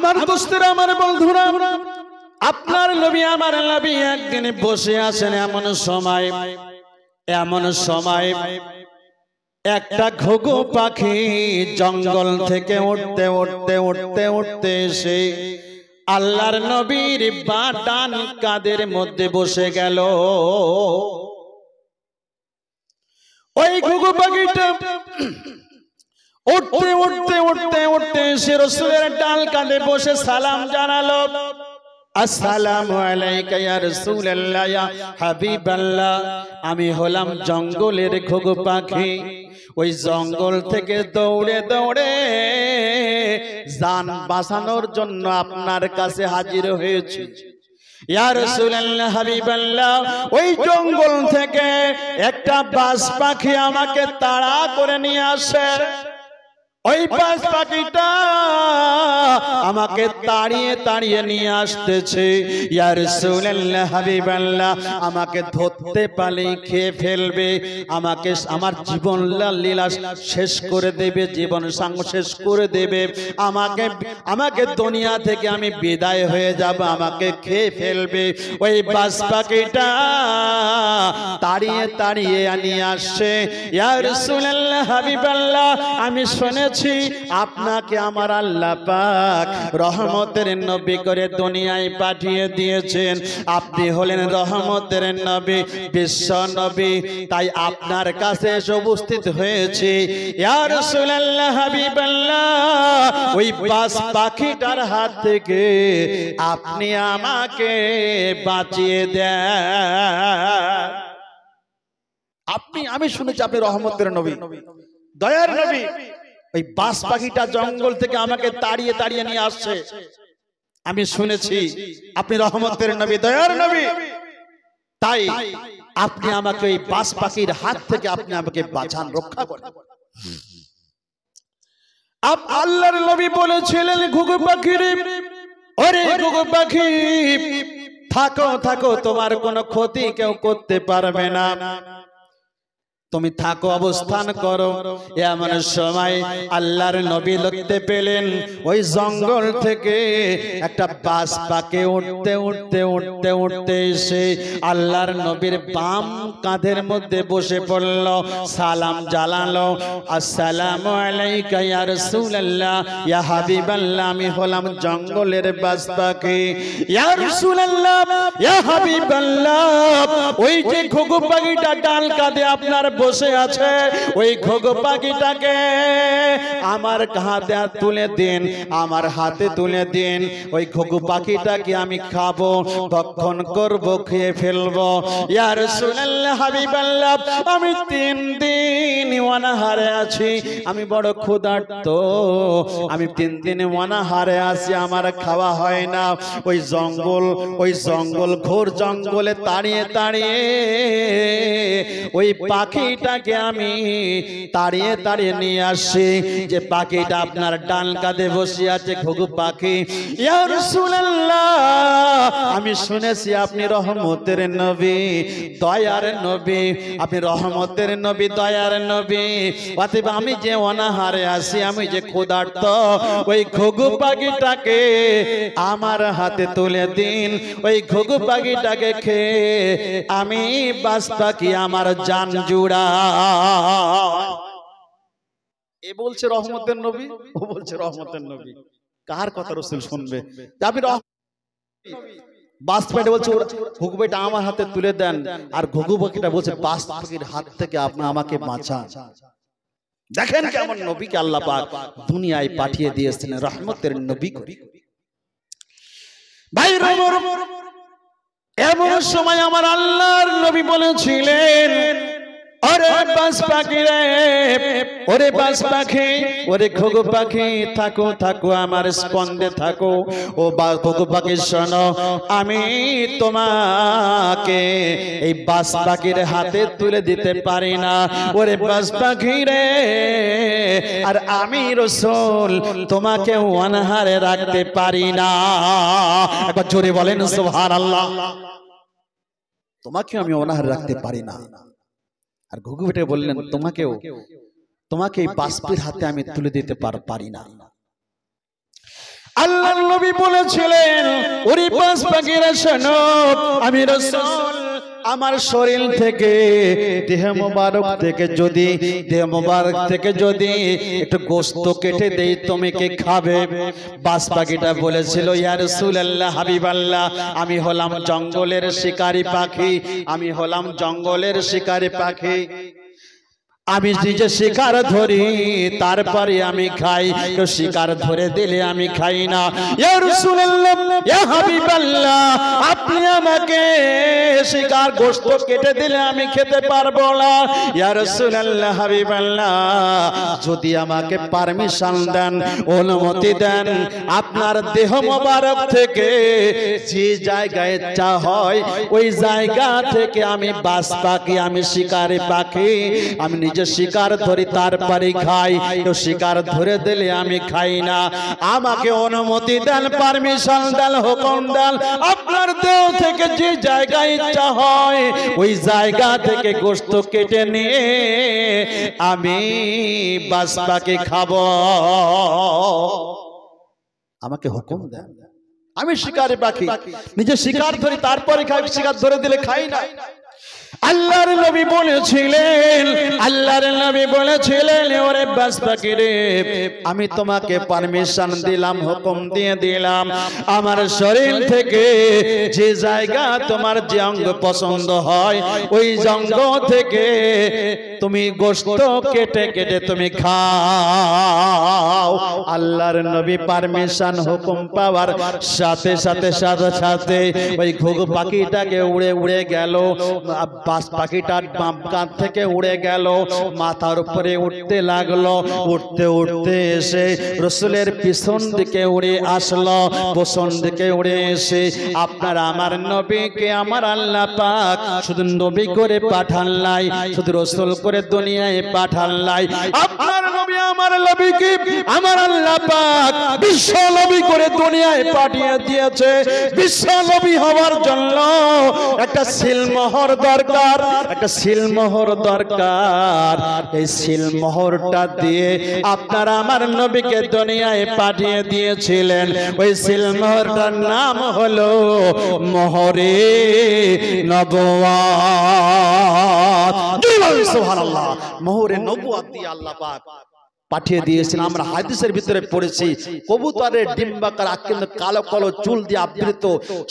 আমার দোস্তের আমার বন্ধুরা আপনার নবী আমার নবী একদিন বসে আছেন এমন সময় এমন সময় একটা ঘুঘু পাখি জঙ্গল থেকে উঠতে উঠতে উঠতে উঠতে এসে আল্লাহর নবীর বা ডান কাদের মধ্যে বসে গেল ওই ঘুঘু পাখিটা উঠতে উঠতে উঠতে উঠতে সে রসুলের ডাল কাঁধে বসে সালাম জানালো আলাইকা ইয়া ইয়া আমি হলাম জঙ্গলের ঘুগ পাখি ওই জঙ্গল থেকে দৌড়ে দৌড়ে যান বাঁচানোর জন্য আপনার কাছে হাজির হয়েছি ওই জঙ্গল থেকে একটা বাস পাখি আমাকে তাড়া করে নিয়ে আসে ওই পাশ পাখিটা আমাকে তাড়িয়ে তাড়িয়ে নিয়ে আসতেছে ইয়ার সুল্লাহ হাবিবাল্লাহ আমাকে ধরতে পালে খেয়ে ফেলবে আমাকে আমার জীবন লীলা শেষ করে দেবে জীবন সাঙ্গ শেষ করে দেবে আমাকে আমাকে দুনিয়া থেকে আমি বিদায় হয়ে যাব আমাকে খেয়ে ফেলবে ওই বাস পাখিটা তাড়িয়ে তাড়িয়ে নিয়ে আসছে ইয়ার সুল্লাহ হাবিবাল্লাহ আমি শুনে এসেছি আপনাকে আমার আল্লাহ পাক রহমতের নবী করে দুনিয়ায় পাঠিয়ে দিয়েছেন আপনি হলেন রহমতের নবী বিশ্ব নবী তাই আপনার কাছে এসে উপস্থিত হয়েছি ইয়ার সুলাল্লাহ হাবিবাল্লাহ ওই বাস পাখিটার হাত থেকে আপনি আমাকে বাঁচিয়ে দেন আপনি আমি শুনেছি আপনি রহমতের নবী দয়ার নবী ওই বাস পাখিটা জঙ্গল থেকে আমাকে তাড়িয়ে তাড়িয়ে নিয়ে আসছে আমি শুনেছি আপনি রহমতের নবী দয়ার নবী তাই আপনি আমাকে ওই বাস পাখির হাত থেকে আপনি আমাকে বাঁচান রক্ষা করেন আপ আল্লাহর নবী বলেছিলেন ঘুঘু পাখির ওরে ঘুঘু পাখি থাকো থাকো তোমার কোনো ক্ষতি কেউ করতে পারবে না তুমি থাকো অবস্থান করো এমন সময় আল্লাহর নবী লড়তে পেলেন ওই জঙ্গল থেকে একটা বাস পাকে উঠতে উঠতে উঠতে উঠতে এসে আল্লাহর নবীর বাম কাঁধের মধ্যে বসে পড়ল সালাম জ্বালালো আসসালাম ইয়া হাবিবাল্লাহ আমি হলাম জঙ্গলের বাস পাকে ওই যে ঘুঘু পাখিটা ডাল কাঁধে আপনার বসে আছে ওই ঘোগ পাখিটাকে আমার হাতে তুলে দিন আমার হাতে তুলে দিন ওই ঘোগ পাখিটাকে আমি খাবো তখন করব খেয়ে ফেলবো ইয়ার সুনাল্লাহ হাবিবাল্লাহ আমি তিন দিন অনাহারে আছি আমি বড় ক্ষুধার্ত আমি তিন দিনে অনাহারে আছি আমার খাওয়া হয় না ওই জঙ্গল ওই জঙ্গল ঘোর জঙ্গলে তাড়িয়ে তাড়িয়ে ওই পাখিটাকে আমি তাড়িয়ে তাড়িয়ে নিয়ে আসি যে পাখিটা আপনার ডান কাঁধে বসে আছে ঘুঘু পাখি আমি শুনেছি আপনি রহমতের নবী দয়ার নবী আপনি রহমতের নবী দয়ার নবী অতএব আমি যে অনাহারে আসি আমি যে ক্ষুধার্ত ওই ঘুঘু পাখিটাকে আমার হাতে তুলে দিন ওই ঘুঘু পাখিটাকে খেয়ে আমি বাস পাখি আমার যান জুড়া এ বলছে রহমতের নবী ও বলছে রহমতের নবী কার কথা রসুল শুনবে আপনি রহমত বলছে আমার হাতে তুলে দেন আর ঘুঘু পাখিটা বলছে হাত থেকে আপনি আমাকে দেখেন কেমন নবীকে আল্লাহ দুনিয়ায় পাঠিয়ে দিয়েছেন রহমতের নবী করে ভাই এমন সময় আমার আল্লাহর নবী বলেছিলেন ওরে বাস পাখি রে ওরে বাস পাখি ওরে খোগো পাখি থাকো থাকো আমার স্পন্দে থাকো ও খোগো পাখি শোনো আমি তোমাকে এই বাস পাখির হাতে তুলে দিতে পারি না ওরে বাস পাখি রে আর আমি রসুল তোমাকে অনাহারে রাখতে পারি না একবার জোরে বলেন সোহার আল্লাহ তোমাকে আমি অনাহারে রাখতে পারি না আর ঘুঘু বেটে বললেন তোমাকেও তোমাকে এই বাস্পির হাতে আমি তুলে দিতে পারি না আল্লাহ নবী বলেছিলেন ওরি পাঁচ পাখিরা শোনো আমি রসুল আমার শরীর থেকে দেহ মোবারক থেকে যদি দেহ মোবারক থেকে যদি একটু গোস্ত কেটে দেই তুমি কে খাবে বাস পাখিটা বলেছিল ইয়ার সুলাল্লাহ হাবিব আল্লাহ আমি হলাম জঙ্গলের শিকারী পাখি আমি হলাম জঙ্গলের শিকারী পাখি আমি নিজে শিকার ধরি তারপরে আমি খাই শিকার ধরে দিলে আমি খাই না আপনি আমাকে শিকার গোস্ত কেটে দিলে আমি খেতে পারবো না যদি আমাকে পারমিশন দেন অনুমতি দেন আপনার দেহ মোবারক থেকে যে জায়গায় ইচ্ছা হয় ওই জায়গা থেকে আমি বাস পাখি আমি শিকারে পাখি আমি নিজে যে শিকার ধরি তার পারি খাই তো শিকার ধরে দিলে আমি খাই না আমাকে অনুমতি দেন পারমিশন দেন হুকুম দেন আপনার দেহ থেকে যে জায়গায় ইচ্ছা হয় ওই জায়গা থেকে গোস্ত কেটে নিয়ে আমি বাসপাকে খাব আমাকে হুকুম দেন আমি শিকারে পাখি নিজে শিকার ধরি তারপরে খাই শিকার ধরে দিলে খাই না আল্লাহর নবী বলেছিলেন আল্লাহর নবী বলেছিলেন ওরে বাস পাখিরে আমি তোমাকে পারমিশন দিলাম হুকুম দিয়ে দিলাম আমার শরীর থেকে যে জায়গা তোমার যে অঙ্গ পছন্দ হয় ওই জঙ্গ থেকে তুমি গোশত কেটে কেটে তুমি খাও আল্লাহর নবী পারমিশন হুকুম পাওয়ার সাথে সাথে সাথে সাথে ওই ঘুঘু পাখিটাকে উড়ে উড়ে গেল বাস পাখিটার বাম কান থেকে উড়ে গেল মাথার উপরে উঠতে লাগলো উঠতে উঠতে এসে রসুলের পিছন দিকে উড়ে আসলো পোষণ দিকে উড়ে এসে আপনার আমার নবীকে আমার আল্লাহ পাক শুধু নবী করে পাঠান নাই শুধু রসুল করে দুনিয়ায় পাঠান নাই আপনার নবী আমার নবীকে আমার আল্লাহ পাক বিশ্ব নবী করে দুনিয়ায় পাঠিয়ে দিয়েছে বিশ্ব নবী হওয়ার জন্য একটা সিলমোহর দরকার দরকার একটা সিলমোহর দরকার এই সিলমোহরটা দিয়ে আপনারা আমার নবীকে দুনিয়ায় পাঠিয়ে দিয়েছিলেন ওই সিলমোহরটার নাম হলো মোহরে নবওয়াত সুবহানাল্লাহ মোহরে নবুয়াত দিয়ে আল্লাহ পাক পাঠিয়ে দিয়েছিলাম আমরা হাদিসের ভিতরে পড়েছি কবুতরের ডিম্বাকার আকিন্ন কালো কালো চুল দিয়ে আবৃত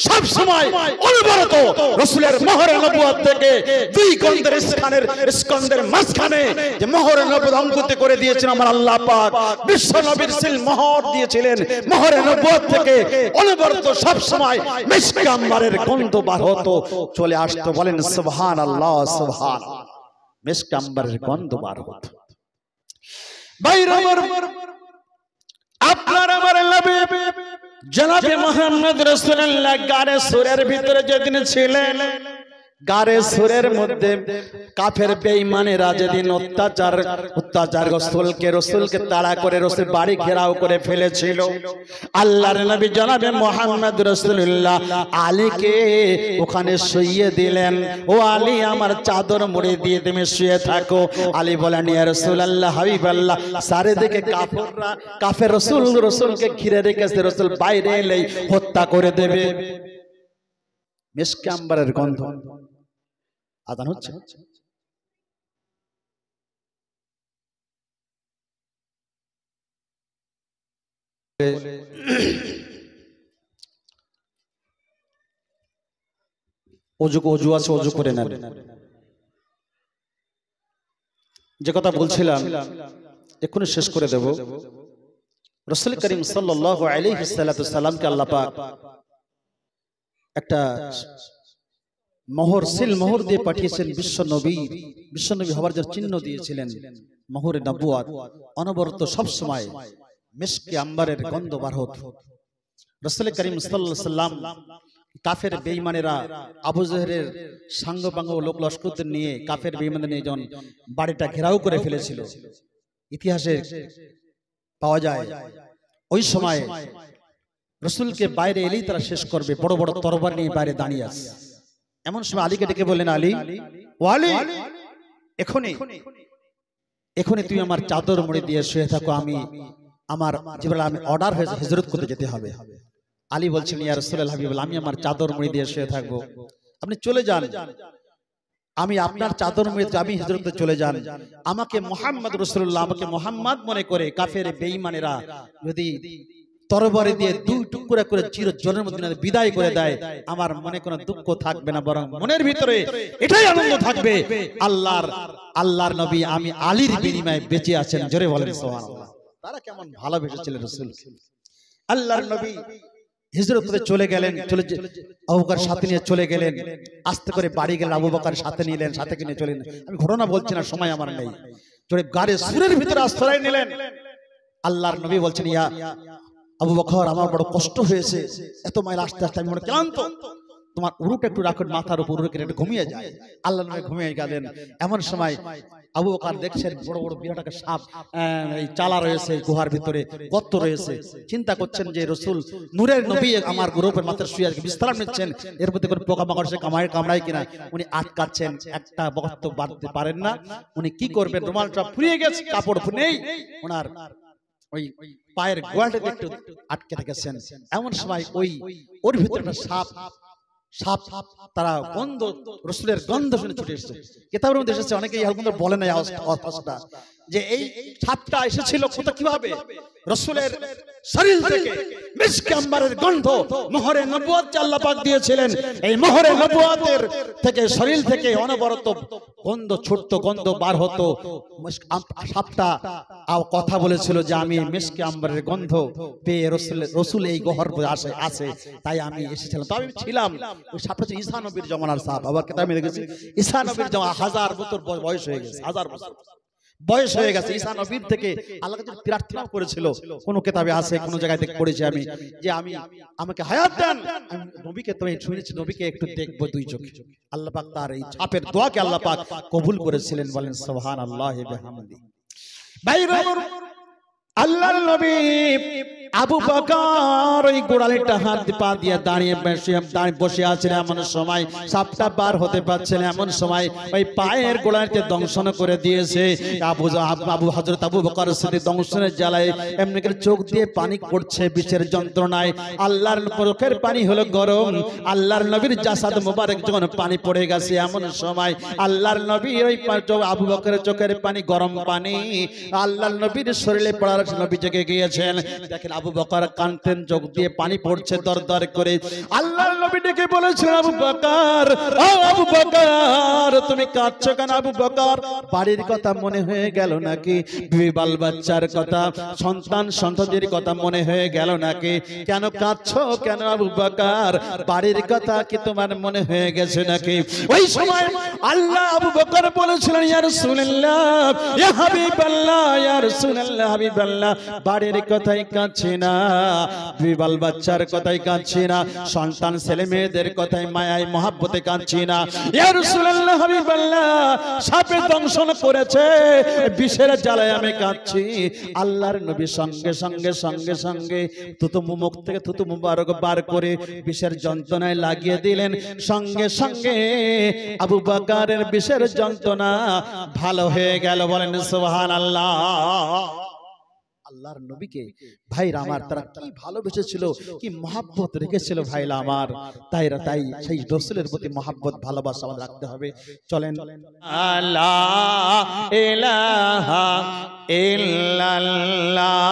সব সময় অনবরত রসুলের মোহর নবুয়াত থেকে দুই গন্ধের স্থানের স্কন্ধের মাঝখানে যে মোহর নবুদ অঙ্কুতে করে দিয়েছেন আমার আল্লাহ পাক বিশ্ব নবীর সিল মোহর দিয়েছিলেন মোহর নবুয়াত থেকে অনবরত সব সময় মিসকাম্বারের গন্ধ বার হতো চলে আসতো বলেন সুবহানাল্লাহ সুবহান মিসকাম্বারের গন্ধ বার হতো বাইরে মোহাম্মদ রসুল্লাহ গারে সুরের ভিতরে যেদিন ছিলেন গারে সুরের মধ্যে কাফের বেঈমানেরা রাজেদিন অত্যাচার অত্যাচার রসুলকে রসুলকে তাড়া করে রসুল বাড়ি ঘেরাও করে ফেলেছিল আল্লাহর নবী জনাবে মোহাম্মদ রসুল্লাহ আলীকে ওখানে শুইয়ে দিলেন ও আলী আমার চাদর মুড়ে দিয়ে তুমি শুয়ে থাকো আলী বলেন ইয়া রসুল আল্লাহ হাবিব আল্লাহ চারিদিকে কাফেররা কাফের রসুল রসুলকে ঘিরে রেখেছে রসুল বাইরে এলেই হত্যা করে দেবে মেসকে গন্ধ আদান হচ্ছে অজু অজু আছে অজু করে নেন যে কথা বলছিলাম এক্ষুনি শেষ করে দেব রসুল করিম সাল্লাহ আলিহালামকে সাল্লাতামকে আল্লাপাক একটা মোহর সিল মোহর দিয়ে পাঠিয়েছেন বিশ্ব নবী বিশ্ব নবী হবার যার চিহ্ন দিয়েছিলেন মোহরে নবুয়াদ অনবরত সবসময় মিসকে আম্বারের গন্ধ বার হত রসুল করিম সাল্লাম কাফের বেইমানেরা আবু জহেরের সাঙ্গ পাঙ্গ লোক লস্করদের নিয়ে কাফের বেইমানের নিয়ে যখন বাড়িটা ঘেরাও করে ফেলেছিল ইতিহাসে পাওয়া যায় ওই সময় রসুলকে বাইরে এলেই তারা শেষ করবে বড় বড় তরবার নিয়ে বাইরে দাঁড়িয়ে আস এমন সময় আলীকে ডেকে বললেন আলী ও আলী এখনই এখনই তুই আমার চাদর মুড়ে দিয়ে শুয়ে থাকো আমি আমার যেবেলা আমি অর্ডার হয়েছে হিজরত করতে যেতে হবে আলী বলছেন ইয়া রসুল হাবিব আমি আমার চাদর মুড়ি দিয়ে শুয়ে থাকবো আপনি চলে যান আমি আপনার চাদর মুড়ে আমি হিজরতে চলে যান আমাকে মোহাম্মদ রসুল্লাহ আমাকে মোহাম্মদ মনে করে কাফের বেঈমানেরা যদি তরবারি দিয়ে দুই টুকরা করে চির জলের মধ্যে বিদায় করে দেয় আমার মনে কোনো দুঃখ থাকবে না বরং মনের ভিতরে এটাই আনন্দ থাকবে আল্লাহর আল্লাহর নবী আমি আলীর বিনিময়ে বেঁচে আছেন জোরে বলেন সোহান তারা কেমন ভালোবেসেছিল রসুল আল্লাহর নবী হিজরতে চলে গেলেন চলে আবুকার সাথে নিয়ে চলে গেলেন আস্তে করে বাড়ি গেলেন আবু বাকার সাথে নিলেন সাথে নিয়ে চলেন আমি ঘটনা বলছি না সময় আমার নেই চলে গাড়ে সুরের ভিতরে আশ্রয় নিলেন আল্লাহর নবী বলছেন ইয়া আবু বখর আমার বড় কষ্ট হয়েছে এত মাইল আসতে আসতে আমি মনে ক্লান্ত তোমার উরুটা একটু রাখুন মাথার উপর উরুকে একটু ঘুমিয়ে যায় আল্লাহ নবী ঘুমিয়ে গেলেন এমন সময় আবু বকর দেখছেন বড় বড় বিরাট একটা সাপ এই চালা রয়েছে গুহার ভিতরে গর্ত রয়েছে চিন্তা করছেন যে রসুল নূরের নবী আমার গ্রুপের মাথার শুয়ে আজকে বিস্তার নিচ্ছেন এর প্রতি করে পোকা মাকড় সে কামায় কামড়ায় কিনা উনি আটকাচ্ছেন একটা গর্ত বাড়তে পারেন না উনি কি করবেন রুমালটা ফুরিয়ে গেছে কাপড় নেই ওনার ওই পায়ের গোয়ালটা একটু আটকে রেখেছেন এমন সময় ওই ওর ভিতরে সাপ সাপ তারা গন্ধ রসুলের গন্ধ শুনে ছুটে এসছে কেতাবের মধ্যে এসেছে অনেকে বলে নাই অর্থটা যে এই সাপটা এসেছিল কোথা কিভাবে রসুলের শরীর থেকে মিসকে আম্বারের গন্ধ মোহরে নবুয়াত আল্লাহ পাক দিয়েছিলেন এই মোহরে নবুয়াতের থেকে শরীর থেকে অনবরত গন্ধ ছুটতো গন্ধ বার হতো সাপটা কথা বলেছিল যে আমি মিসকে আম্বারের গন্ধ পেয়ে রসুল রসুল এই গহর আসে আসে তাই আমি এসেছিলাম তো আমি ছিলাম ওই সাপটা হচ্ছে ঈসা জমানার সাপ আবার কেটে আমি দেখেছি জমা হাজার বছর বয়স হয়ে গেছে হাজার বছর বয়স হয়ে গেছে ঈসা নবীর থেকে আল্লাহ কাছে প্রার্থনা করেছিল কোন কেতাবে আছে কোন জায়গায় থেকে পড়েছি আমি যে আমি আমাকে হায়াত দেন আমি নবীকে তুমি শুনেছি নবীকে একটু দেখবো দুই চোখে আল্লাহ পাক তার এই ছাপের দোয়াকে আল্লাহ পাক কবুল করেছিলেন বলেন সুবহানাল্লাহি আল্লাহ বেহামদি ভাই আল্লাহ নবী আবু বাকার ওই গোড়ালিটা হাত পা দিয়ে দাঁড়িয়ে বসে দাঁড়িয়ে বসে আছেন এমন সময় সাপটা বার হতে পারছেন এমন সময় ওই পায়ের গোড়ালিতে দংশন করে দিয়েছে আবু আবু হজরত আবু বকর সিদ্দিক দংশনের জ্বালায় এমনি করে চোখ দিয়ে পানি পড়ছে বিষের যন্ত্রণায় আল্লাহর চোখের পানি হলো গরম আল্লাহর নবীর জাসাদ মোবারক যখন পানি পড়ে গেছে এমন সময় আল্লাহর নবীর ওই আবু বকরের চোখের পানি গরম পানি আল্লাহর নবীর শরীরে পড়ার নবী জেগে গিয়েছেন দেখেন আবু বকর কানতেন চোখ দিয়ে পানি পড়ছে দর দর করে আল্লাহ নবী ডেকে বলেছিলেন আবু আবু তুমি কাঁদছো কেন আবু বাড়ির কথা মনে হয়ে গেল নাকি বাল বাচ্চার কথা সন্তান কথা মনে হয়ে গেল নাকি কেন কাঁদছো কেন আবু বাড়ির কথা কি তোমার মনে হয়ে গেছে নাকি ওই সময় আল্লাহ আবু বকর বলেছিলেন ইয়া রাসূলুল্লাহ ইয়া হাবিবাল্লাহ বাড়ির কথাই কাঁদছি না বিবাল বাচ্চার কথাই কাঁদছি না সন্তান ছেলে ছেলে মেয়েদের কথায় মায়ায় মহাব্বতে কাঁদছি না সাপে দংশন করেছে বিষের জ্বালায় আমি কাঁদছি আল্লাহর নবী সঙ্গে সঙ্গে সঙ্গে সঙ্গে তুতু মুখ থেকে তুতু বারক বার করে বিষের যন্ত্রণায় লাগিয়ে দিলেন সঙ্গে সঙ্গে আবু বাকারের বিষের যন্ত্রণা ভালো হয়ে গেল বলেন সোহান আল্লাহ আল্লাহর নবীকে ভাইরা আমার তারা কি ভালোবেসেছিল কি মহাব্বত রেখেছিল ভাইরা আমার তাইরা তাই সেই রসুলের প্রতি মহাব্বত ভালোবাসা আমাদের রাখতে হবে চলেন আল্লাহ ইলাহা ইল্লাল্লাহ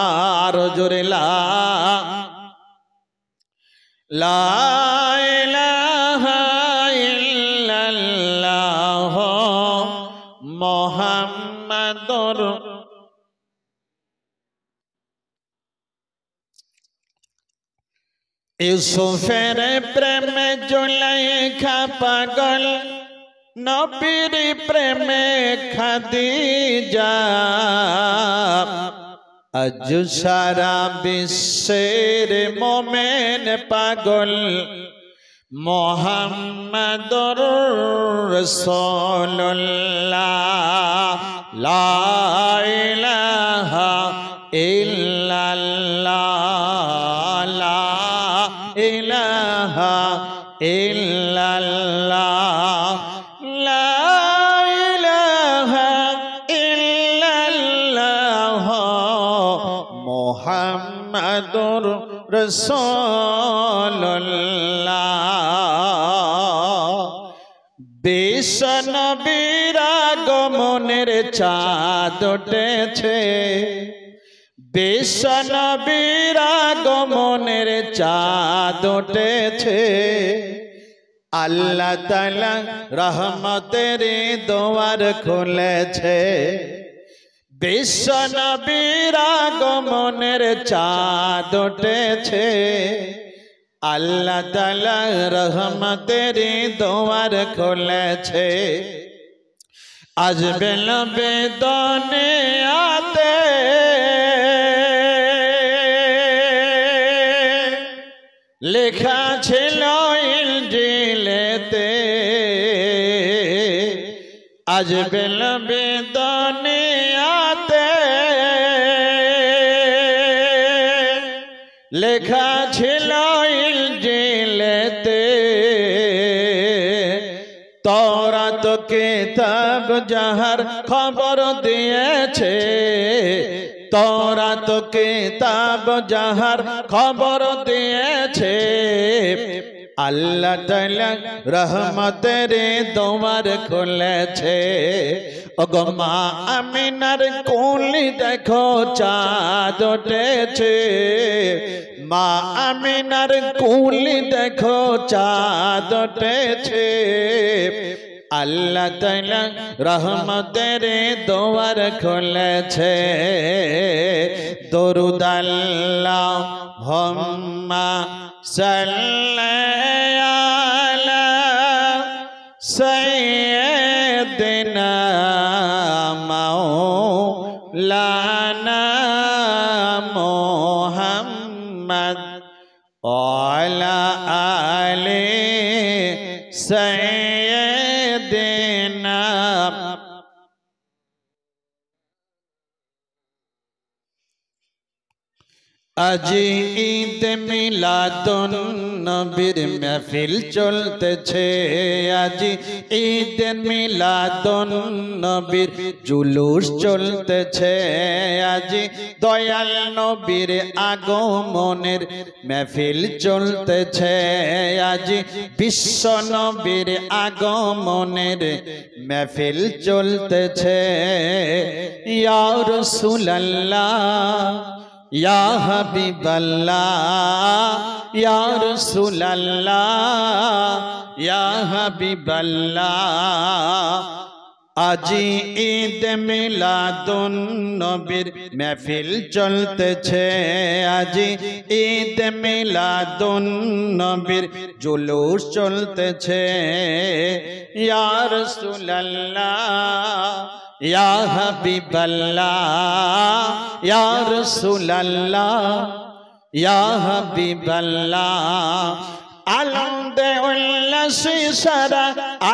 ইউসুফের প্রেমে জুলাইখা পাগল নবীর প্রেমে খাদিজা আজ সারা বিশ্বের মোমেন পাগল মোহাম্মদর রসোল্লা লাইলাহা রসল্লাহ দেশ নবীরা গমনের চাঁদ উঠেছে দেশ নবীরা গমনের চাঁদ উঠেছে আল্লাহ তালা রহমতের দোয়ার খুলেছে বিশ্ব নবীরাগমনের চাঁদ উঠেছে আল্লাহ তালা রহমতের দোয়ার খুলেছে আজ আসবে দনে আতে লেখা ছিল ইলজিলেতে আসবে বেদন লেখা ছিল জেলেতে তোরা যাহার খবর দিয়েছে তোরা কে তাব যাহার খবর দিয়েছে আল্লাহ রহমতের তোমার খুলেছে ওগমা মা আমিনার কুলি দেখো চাঁদ উঠেছে মা আমিনার কুল দেখো চাঁদেছে আল্লাহ তালা রহমতের দোয়ার খোলেছে দরুদাল্লা হম্মা সাল্লা আজ ঈদ মিলাদুন নবীর মাহফিল চলতেছে আজ ঈদ মিলাদুন নবীর জুলুস চলতেছে আজ দয়াল নবীর আগমনের মাহফিল চলতেছে আজ বিশ্ব নবীর আগমনের মাহফিল চলতেছে ইয়া রাসূলুল্লাহ ইয়া হাবিবাল্লাহ ইয়া রাসূলুল্লাহ ইয়া হাবিবাল্লাহ আজি ঈদ মিলাদুন নবীর মেহফিল চলতেছে আজি ঈদ মিলাদুন নবীর জুলুস চলতেছে ইয়া রাসূলুল্লাহ ইয়া হাবিবাল্লাহ ইয়া রাসূলাল্লাহ ইয়া হাবিবাল্লাহ আনন্দে উল্লাসে সারা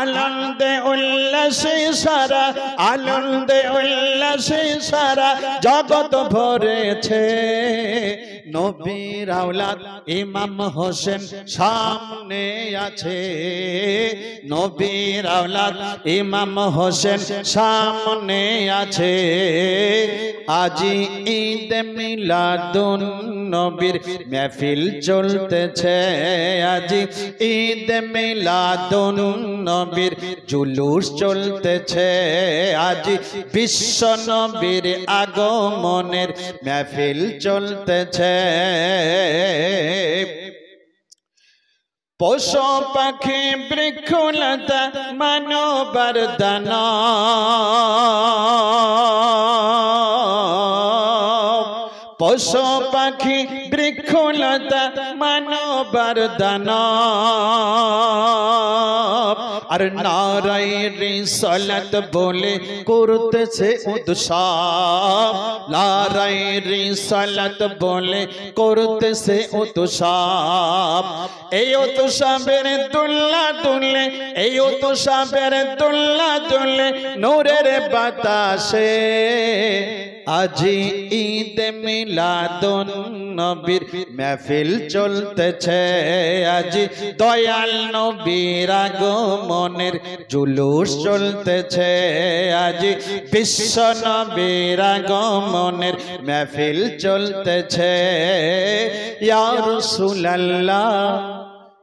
আনন্দে উল্লাসে সারা আনন্দে উল্লাসে সারা জগৎ ভরেছে নবীর আওলাদ ইমাম হোসেন সামনে আছে নবীর আওলাদ ইমাম হোসেন সামনে আছে আজি ঈদ মিলাদুন নবীর মেহফিল চলতেছে আজি ঈদ মিলাদুন নবীর জুলুস চলতেছে আজি বিশ্ব নবীর আগমনের মেহফিল চলতেছে পশু পাখি বৃক্ষলতা মানবার দান পশু পাখি বৃক্ষলতা মানবার দান আর নারায়ণে সলাত বলে করতেছে উৎসাহ নারায়ণে সলাত বলে করতেছে উৎসাহ এই উৎসাহের তুল্লা তুললে এই উৎসাহের তুল্লা তুললে নূরের বাতাসে আজি ঈদ মিলাদুন নবীর মেহফিল চলতেছে আজি দয়াল নবীর আগমনের জুলুস চলতেছে আজি বিশ্ব নবীর আগমনের মেহফিল চলতেছে ইয়া রাসূলুল্লাহ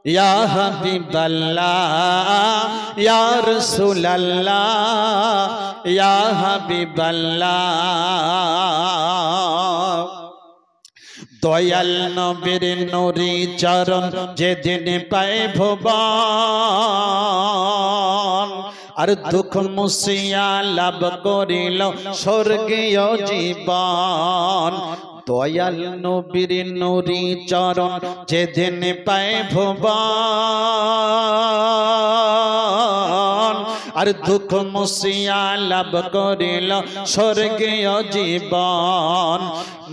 یا حبیب اللہ یا رسول اللہ یا حبیب اللہ দয়াল নবীর নুরি চরণ যেদিন পায় ভুবন আর দুঃখ মুসিয়া লাভ করিল স্বর্গীয় জীবন দয়াল নবীর নুরি চরণ যেদিন পায় ভুবন আর দুঃখ মুসিয়া লাভ করিল স্বর্গীয় জীবন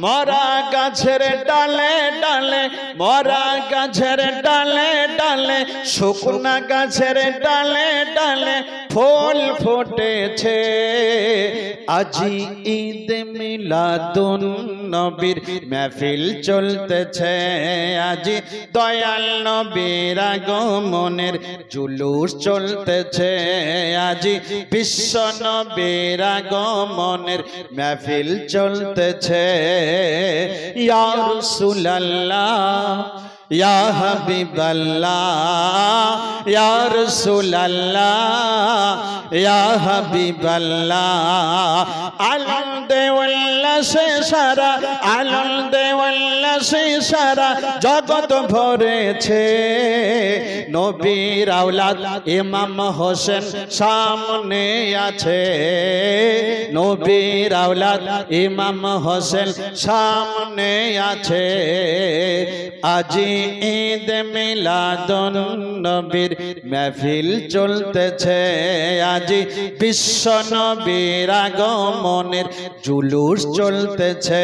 মরা গাছের ডালে ডালে মরা গাছের ডালে ডালে শুকনা গাছের ডালে ডালে ফুল ফোটেছে আজি ঈদ মিলাদুন নবীর মেহফিল চলতেছে আজি দয়াল নবীর আগমনের জুলুস চলতেছে আজি বিশ্ব নবীর আগমনের মেহফিল চলতেছে या रसूल یا حبیب اللہ یا رسول اللہ یا حبیب اللہ علم دے واللہ سے سارا علم دے واللہ سے سارا জগত ভরেছে নবীর আওলাদ ইমাম হোসেন সামনে আছে নবীর আওলাদ ইমাম হোসেন সামনে আছে আজি ঈদ মিলাদুন নবীর মেহফিল চলতেছে আজি বিশ্ব নবীর আগমনের জুলুস চলতেছে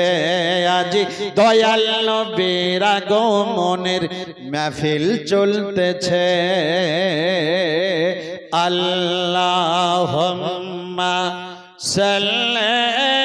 আজি দয়াল নবীর আগমনের মেহফিল চলতেছে আল্লাহ সাল্লাহ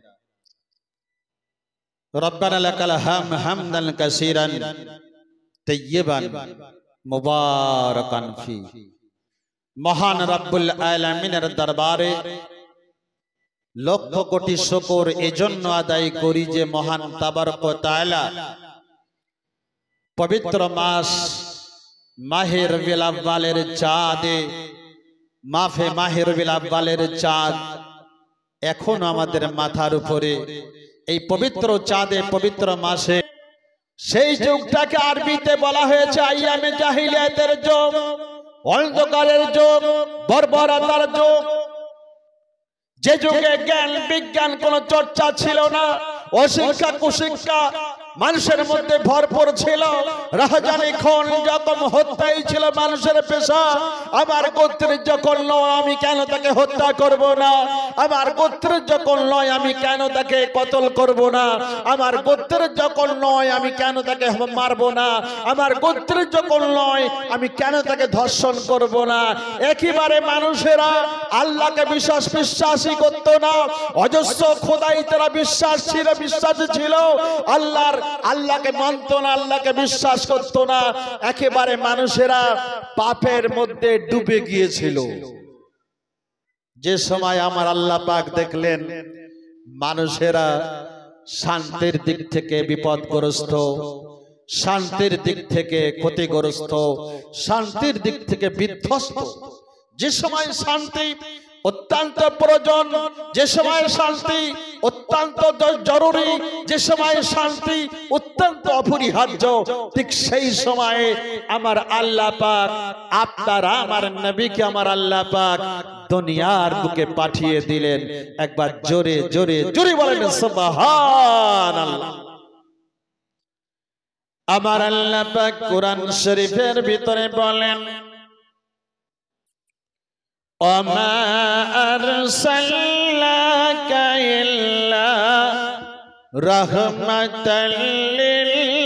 ربنا لك الحمد حمدا كثيرا طيبا মুবারকান ফি মহান রব্বুল আলামিনের দরবারে লক্ষ কোটি শকর এজন্য আদায় করি যে মহান তাবারক তাআলা পবিত্র মাস মাহের রবিল চাঁদে মাফে মাহের রবিল চাঁদ এখন আমাদের মাথার উপরে এই পবিত্র চাঁদে পবিত্র মাসে সেই যুগটাকে আরবিতে বলা হয়েছে আইয়ামে জাহিলিয়াতের যুগ অন্ধকারের যুগ বর্বরতার যুগ যে যুগে জ্ঞান বিজ্ঞান কোন চর্চা ছিল না অশিক্ষা কুশিক্ষা মানুষের মধ্যে ভরপুর ছিল রাহাজানি খন যখন হত্যাই ছিল মানুষের পেশা আমার গোত্রের যখন নয় আমি কেন তাকে হত্যা করব না আমার গোত্রের যখন নয় আমি কেন তাকে কতল করব না আমার গোত্রের যখন নয় আমি কেন তাকে মারব না আমার গোত্রের যখন নয় আমি কেন তাকে ধর্ষণ করব না একেবারে মানুষেরা আল্লাহকে বিশ্বাস বিশ্বাসই করতো না অজস্র খোদাই তারা বিশ্বাস ছিল বিশ্বাস ছিল আল্লাহর আল্লাহকে মানত না আল্লাহকে বিশ্বাস করত না একেবারে মানুষেরা পাপের মধ্যে ডুবে গিয়েছিল যে সময় আমার আল্লাহ পাক দেখলেন মানুষেরা শান্তির দিক থেকে বিপদগ্রস্ত শান্তির দিক থেকে ক্ষতিগ্রস্ত শান্তির দিক থেকে বিধ্বস্ত যে সময় শান্তি অত্যন্ত প্রয়োজন যে সময় শান্তি অত্যন্ত জরুরি যে সময় শান্তি অত্যন্ত অপরিহার্য ঠিক সেই সময়ে আমার আল্লাহ পাক আপনার আমার নবীকে আমার আল্লাহ পাক দুনিয়ার বুকে পাঠিয়ে দিলেন একবার জোরে জোরে জোরে বলেন সুবহানাল্লাহ আমার আল্লাহ পাক কোরআন শরীফের ভিতরে বলেন وما أرسلناك إلا رحمة للعالمين